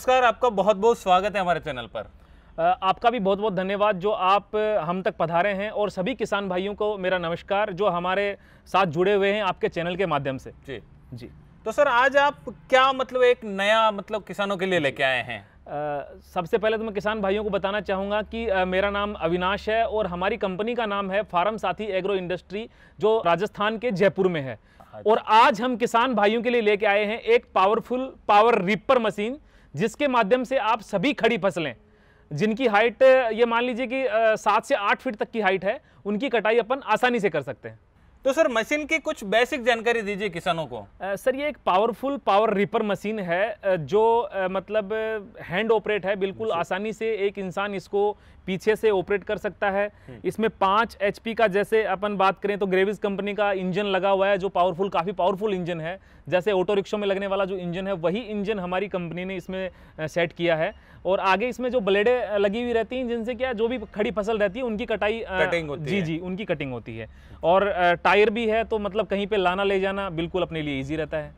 नमस्कार आपका बहुत बहुत स्वागत है हमारे चैनल पर आपका भी बहुत बहुत धन्यवाद जो आप हम तक पधारे हैं और सभी किसान भाइयों को मेरा नमस्कार जो हमारे साथ जुड़े हुए हैं आपके चैनल के माध्यम से जी जी तो सर आज आप क्या मतलब एक नया मतलब किसानों के लिए लेके आए हैं सबसे पहले तो मैं किसान भाइयों को बताना चाहूँगा कि आ, मेरा नाम अविनाश है और हमारी कंपनी का नाम है फार्म साथी एग्रो इंडस्ट्री जो राजस्थान के जयपुर में है अच्छा। और आज हम किसान भाइयों के लिए लेके आए हैं एक पावरफुल पावर रिपर मशीन जिसके माध्यम से आप सभी खड़ी फसलें जिनकी हाइट ये मान लीजिए कि सात से आठ फीट तक की हाइट है उनकी कटाई अपन आसानी से कर सकते हैं तो सर मशीन की कुछ बेसिक जानकारी दीजिए किसानों को आ, सर ये एक पावरफुल पावर रिपर मशीन है जो आ, मतलब हैंड ऑपरेट है बिल्कुल आसानी से एक इंसान इसको पीछे से ऑपरेट कर सकता है हम्म। इसमें पांच एच का जैसे अपन बात करें तो ग्रेविज कंपनी का इंजन लगा हुआ है जो पावरफुल काफ़ी पावरफुल इंजन है जैसे ऑटो रिक्शा में लगने वाला जो इंजन है वही इंजन हमारी कंपनी ने इसमें सेट किया है और आगे इसमें जो ब्लेडें लगी हुई रहती हैं जिनसे क्या जो भी खड़ी फसल रहती है उनकी कटाई कटिंग होती जी है। जी उनकी कटिंग होती है और टायर भी है तो मतलब कहीं पे लाना ले जाना बिल्कुल अपने लिए ईजी रहता है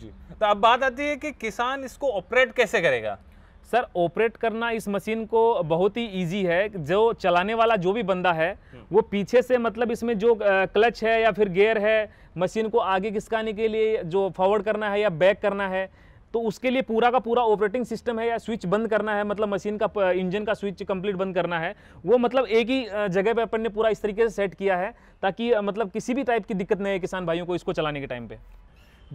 जी तो अब बात आती है कि किसान इसको ऑपरेट कैसे करेगा सर ऑपरेट करना इस मशीन को बहुत ही इजी है जो चलाने वाला जो भी बंदा है हम्म। वो पीछे से मतलब इसमें जो क्लच है या फिर गियर है मशीन को आगे खिसकाने के लिए जो फॉरवर्ड करना है या बैक करना है तो उसके लिए पूरा का पूरा ऑपरेटिंग सिस्टम है या स्विच बंद करना है मतलब मशीन का इंजन का स्विच कंप्लीट बंद करना है वो मतलब एक ही जगह पे अपन ने पूरा इस तरीके से सेट किया है ताकि मतलब किसी भी टाइप की दिक्कत नहीं है किसान भाइयों को इसको चलाने के टाइम पे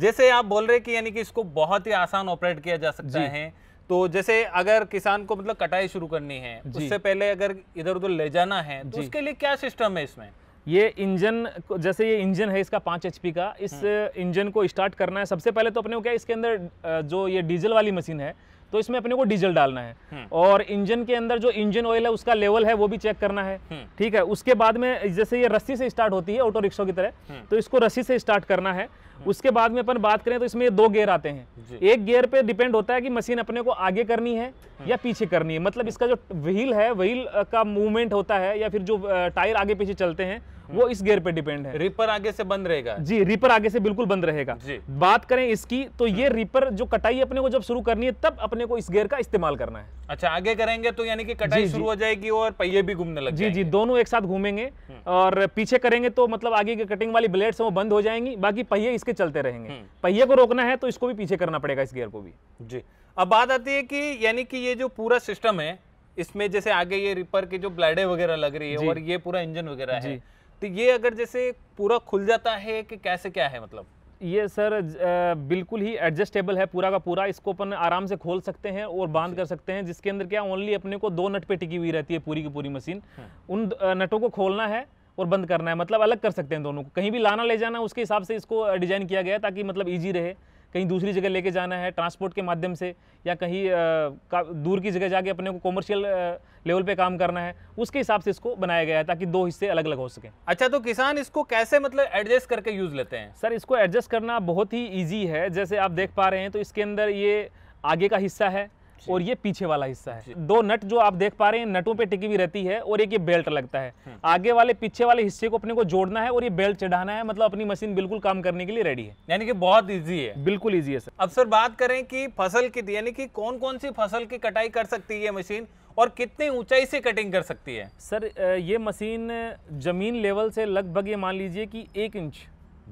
जैसे आप बोल रहे कि यानी कि इसको बहुत ही आसान ऑपरेट किया जा सकता है तो जैसे अगर किसान को मतलब कटाई शुरू करनी है उससे पहले अगर इधर उधर ले जाना है तो उसके लिए क्या सिस्टम है इसमें ये इंजन जैसे ये इंजन है इसका पाँच एच का इस हम्म। इंजन को स्टार्ट करना है सबसे पहले तो अपने को क्या इसके अंदर जो ये डीजल वाली मशीन है तो इसमें अपने को डीजल डालना है हम्म। और इंजन के अंदर जो इंजन ऑयल है उसका लेवल है वो भी चेक करना है हम्म। ठीक है उसके बाद में जैसे ये रस्सी से स्टार्ट होती है ऑटो रिक्शा की तरह तो इसको रस्सी से स्टार्ट करना है हम्म। उसके बाद में अपन बात करें तो इसमें दो गेयर आते हैं एक गेयर पे डिपेंड होता है कि मशीन अपने को आगे करनी है हम्म। या पीछे करनी है मतलब इसका जो व्हील है व्हील का मूवमेंट होता है या फिर जो टायर आगे पीछे चलते हैं वो इस गियर पे डिपेंड है रिपर आगे से बंद रहेगा जी रिपर आगे से बिल्कुल बंद रहेगा बात करें इसकी तो ये रिपर जो कटाई अपने को जब शुरू करनी है तब अपने को इस गियर का इस्तेमाल करना है अच्छा आगे करेंगे तो यानी कि कटाई शुरू हो जाएगी और पहिए भी घूमने लग जी जी दोनों एक साथ घूमेंगे हम्म। और पीछे करेंगे तो मतलब आगे की कटिंग वाली ब्लेड वो बंद हो जाएंगी बाकी पहिए इसके चलते रहेंगे हम्म। पहिए को रोकना है तो इसको भी पीछे करना पड़ेगा इस गियर को भी जी अब बात आती है कि यानी कि ये जो पूरा सिस्टम है इसमें जैसे आगे ये रिपर की जो ब्लैडे वगैरह लग रही है और ये पूरा इंजन वगैरह है तो ये अगर जैसे पूरा खुल जाता है कि कैसे क्या है मतलब ये सर बिल्कुल ही एडजस्टेबल है पूरा का पूरा इसको अपन आराम से खोल सकते हैं और बांध कर सकते हैं जिसके अंदर क्या ओनली अपने को दो नट पे टिकी हुई रहती है पूरी की पूरी मशीन हम्म। उन नटों को खोलना है और बंद करना है मतलब अलग कर सकते हैं दोनों को कहीं भी लाना ले जाना उसके हिसाब से इसको डिजाइन किया गया ताकि मतलब ईजी रहे कहीं दूसरी जगह लेके जाना है ट्रांसपोर्ट के माध्यम से या कहीं आ, दूर की जगह जाके अपने को कॉमर्शियल लेवल पे काम करना है उसके हिसाब से इसको बनाया गया है ताकि दो हिस्से अलग अलग हो सके अच्छा तो किसान इसको कैसे मतलब एडजस्ट करके यूज़ लेते हैं सर इसको एडजस्ट करना बहुत ही ईजी है जैसे आप देख पा रहे हैं तो इसके अंदर ये आगे का हिस्सा है और ये पीछे वाला हिस्सा है दो नट जो आप देख पा रहे हैं नटों पे टिकी हुई रहती है और एक ये बेल्ट लगता है हम्म। आगे वाले पीछे वाले हिस्से को अपने को जोड़ना है और ये बेल्ट चढ़ाना है मतलब अपनी मशीन बिल्कुल काम करने के लिए रेडी है यानी कि बहुत ईजी है बिल्कुल ईजी है सर अब सर बात करें कि फसल की यानी कि कौन कौन सी फसल की कटाई कर सकती है ये मशीन और कितनी ऊंचाई से कटिंग कर सकती है सर ये मशीन जमीन लेवल से लगभग ये मान लीजिए कि एक इंच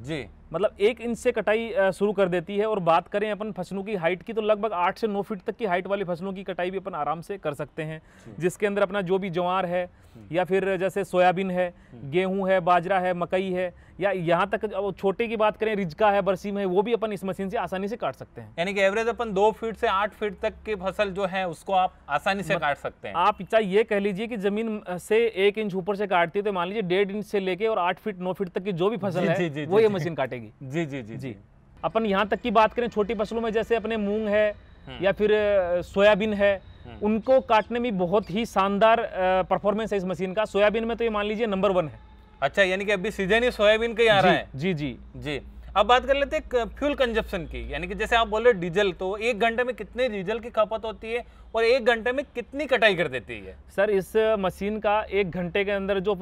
जी मतलब एक इंच से कटाई शुरू कर देती है और बात करें अपन फसलों की हाइट की तो लगभग आठ से नौ फीट तक की हाइट वाली फसलों की कटाई भी अपन आराम से कर सकते हैं जिसके अंदर अपना जो भी ज्वार है हम्म। या फिर जैसे सोयाबीन है हम्म। गेहूँ है बाजरा है मकई है या यहाँ तक छोटे की बात करें रिजका है बरसीम है वो भी अपन इस मशीन से आसानी से काट सकते हैं यानी कि एवरेज अपन दो फीट से आठ फीट तक की फसल जो है उसको आप आसानी से काट सकते हैं आप चाहे ये कह लीजिए कि जमीन से एक इंच ऊपर से काटती है तो मान लीजिए डेढ़ इंच से लेके और आठ फीट नौ फीट तक की जो भी फसल है वो ये मशीन काटेगी जाएगी जी जी जी जी अपन यहाँ तक की बात करें छोटी फसलों में जैसे अपने मूंग है हम्म। या फिर सोयाबीन है हम्म। उनको काटने में बहुत ही शानदार परफॉर्मेंस है इस मशीन का सोयाबीन में तो ये मान लीजिए नंबर वन है अच्छा यानी कि अभी सीजन ही सोयाबीन का ही आ रहा है जी जी जी अब बात कर लेते हैं फ्यूल कंजप्शन की यानी कि जैसे आप बोल रहे डीजल तो एक घंटे में कितने डीजल की खपत होती है और एक घंटे में कितनी कटाई कर देती है सर इस मशीन का एक घंटे के अंदर जो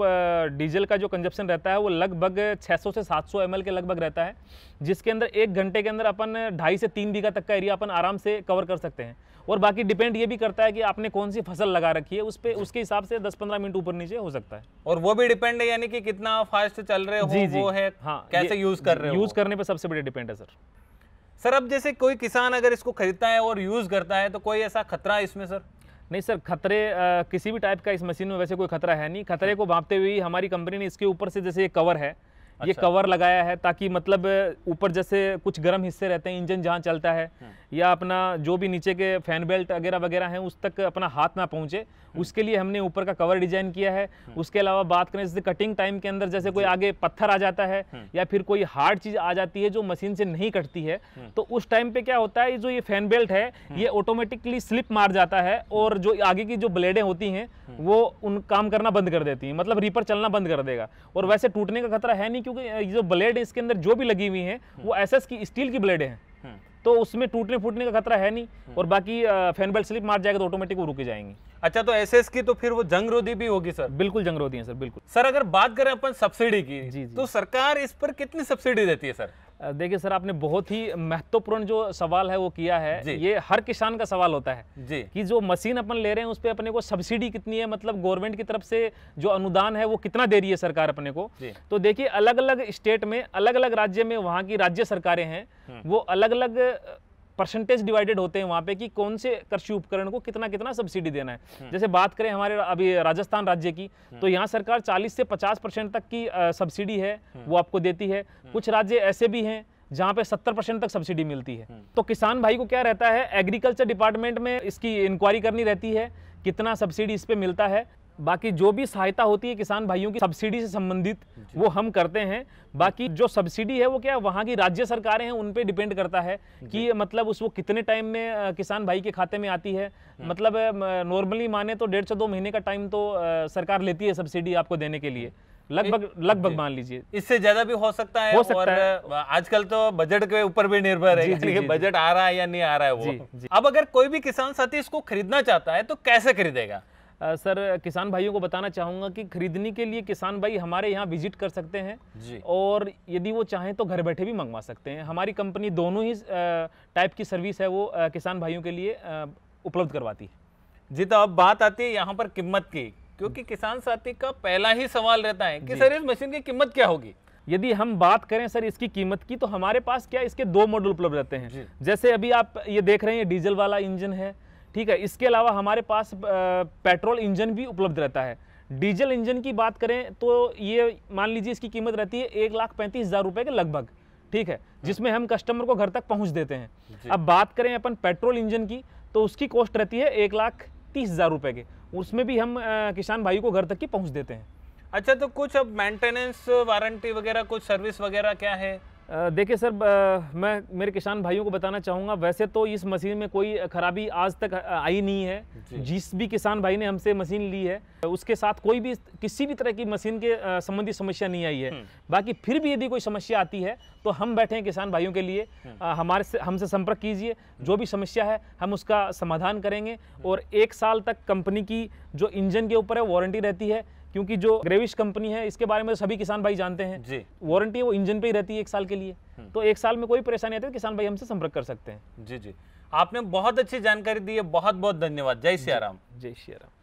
डीजल का जो कंजप्शन रहता है वो लगभग 600 से 700 सौ के लगभग रहता है जिसके अंदर एक घंटे के अंदर अपन ढाई से तीन बीघा तक का एरिया अपन आराम से कवर कर सकते हैं और बाकी डिपेंड ये भी करता है कि आपने कौन सी फसल लगा रखी है उस पर उसके हिसाब से दस पंद्रह मिनट ऊपर नीचे हो सकता है और वो भी डिपेंड है यानी कि कितना फास्ट चल रहे हो जी, जी, वो है हाँ, कैसे यूज कर रहे हो यूज करने पर सबसे बड़े डिपेंड है सर सर अब जैसे कोई किसान अगर इसको खरीदता है और यूज़ करता है तो कोई ऐसा खतरा है इसमें सर नहीं सर खतरे आ, किसी भी टाइप का इस मशीन में वैसे कोई खतरा है नहीं खतरे को भापते हुए हमारी कंपनी ने इसके ऊपर से जैसे ये कवर है अच्छा। ये कवर लगाया है ताकि मतलब ऊपर जैसे कुछ गर्म हिस्से रहते हैं इंजन जहाँ चलता है हम्म। या अपना जो भी नीचे के फैन बेल्ट वगैरह वगैरह हैं उस तक अपना हाथ ना पहुँचे हम्म। उसके लिए हमने ऊपर का कवर डिजाइन किया है हम्म। उसके अलावा बात करें जैसे कटिंग टाइम के अंदर जैसे कोई आगे पत्थर आ जाता है हम्म। या फिर कोई हार्ड चीज़ आ जाती है जो मशीन से नहीं कटती है तो उस टाइम पे क्या होता है जो ये फैन बेल्ट है ये ऑटोमेटिकली स्लिप मार जाता है और जो आगे की जो ब्लेडें होती हैं वो उन काम करना बंद कर देती हैं मतलब रीपर चलना बंद कर देगा और वैसे टूटने का खतरा है नहीं क्योंकि जो ब्लेड इसके अंदर जो भी लगी हुई हैं वो एस की स्टील की ब्लेडें हैं तो उसमें टूटने फूटने का खतरा है नहीं हम्म। और बाकी फैन बेल्ट स्लिप मार जाएगा तो ऑटोमेटिक वो रुके जाएंगे अच्छा तो एसएस की तो फिर वो जंगरोधी भी होगी सर बिल्कुल जंगरोधी है सर बिल्कुल सर अगर बात करें अपन सब्सिडी की जी, जी तो सरकार इस पर कितनी सब्सिडी देती है सर देखिए सर आपने बहुत ही महत्वपूर्ण जो सवाल है वो किया है ये हर किसान का सवाल होता है जी कि जो मशीन अपन ले रहे हैं उस पर अपने को सब्सिडी कितनी है मतलब गवर्नमेंट की तरफ से जो अनुदान है वो कितना दे रही है सरकार अपने को तो देखिए अलग अलग स्टेट में अलग अलग राज्य में वहाँ की राज्य सरकारें हैं हम्म। वो अलग अलग परसेंटेज डिवाइडेड होते हैं वहाँ पे कि कौन से कृषि उपकरण को कितना कितना सब्सिडी देना है हम्म। जैसे बात करें हमारे अभी राजस्थान राज्य की हम्म। तो यहाँ सरकार चालीस से पचास परसेंट तक की सब्सिडी है हम्म। वो आपको देती है कुछ राज्य ऐसे भी हैं जहाँ पे 70 परसेंट तक सब्सिडी मिलती है तो किसान भाई को क्या रहता है एग्रीकल्चर डिपार्टमेंट में इसकी इंक्वायरी करनी रहती है कितना सब्सिडी इस पर मिलता है बाकी जो भी सहायता होती है किसान भाइयों की सब्सिडी से संबंधित वो हम करते हैं बाकी जो सब्सिडी है वो क्या वहाँ की राज्य सरकारें हैं उन पे डिपेंड करता है कि मतलब उस वो कितने टाइम में किसान भाई के खाते में आती है हम्म। मतलब नॉर्मली माने तो डेढ़ से दो महीने का टाइम तो सरकार लेती है सब्सिडी आपको देने के लिए हम्म। लगभग लगभग मान लीजिए इससे ज्यादा भी हो सकता है हो सकता और है। आजकल तो बजट के ऊपर भी निर्भर है जी, जी, बजट आ रहा है या नहीं आ रहा है वो जी, जी। अब अगर कोई भी किसान साथी इसको खरीदना चाहता है तो कैसे खरीदेगा सर किसान भाइयों को बताना चाहूँगा कि खरीदने के लिए किसान भाई हमारे यहाँ विजिट कर सकते हैं और यदि वो चाहें तो घर बैठे भी मंगवा सकते हैं हमारी कंपनी दोनों ही टाइप की सर्विस है वो किसान भाइयों के लिए उपलब्ध करवाती है जी तो अब बात आती है यहाँ पर कीमत की क्योंकि किसान साथी का पहला ही सवाल रहता है कि सर इस मशीन की कीमत क्या होगी यदि हम बात करें सर इसकी कीमत की तो हमारे पास क्या इसके दो मॉडल उपलब्ध रहते हैं जैसे अभी आप ये देख रहे हैं डीजल वाला इंजन है ठीक है इसके अलावा हमारे पास पेट्रोल इंजन भी उपलब्ध रहता है डीजल इंजन की बात करें तो ये मान लीजिए इसकी कीमत रहती है एक लाख पैंतीस हज़ार रुपये के लगभग ठीक है हाँ। जिसमें हम कस्टमर को घर तक पहुंच देते हैं अब बात करें अपन पेट्रोल इंजन की तो उसकी कॉस्ट रहती है एक लाख तीस हज़ार रुपये के उसमें भी हम किसान भाई को घर तक की पहुँच देते हैं अच्छा तो कुछ अब मेंटेनेंस वारंटी वगैरह कुछ सर्विस वगैरह क्या है देखिए सर मैं मेरे किसान भाइयों को बताना चाहूँगा वैसे तो इस मशीन में कोई खराबी आज तक आई नहीं है जिस भी किसान भाई ने हमसे मशीन ली है उसके साथ कोई भी किसी भी तरह की मशीन के संबंधी समस्या नहीं आई है हम्म। बाकी फिर भी यदि कोई समस्या आती है तो हम बैठे हैं किसान भाइयों के लिए हम्म। हमारे से हमसे संपर्क कीजिए जो भी समस्या है हम उसका समाधान करेंगे हम्म। और एक साल तक कंपनी की जो इंजन के ऊपर है वारंटी रहती है क्योंकि जो ग्रेविश कंपनी है इसके बारे में सभी किसान भाई जानते हैं जी वारंटी वो इंजन पे ही रहती है एक साल के लिए हम्म। तो एक साल में कोई परेशानी आती है तो किसान भाई हमसे संपर्क कर सकते हैं जी जी आपने बहुत अच्छी जानकारी दी है बहुत बहुत धन्यवाद जय राम जय सियाराम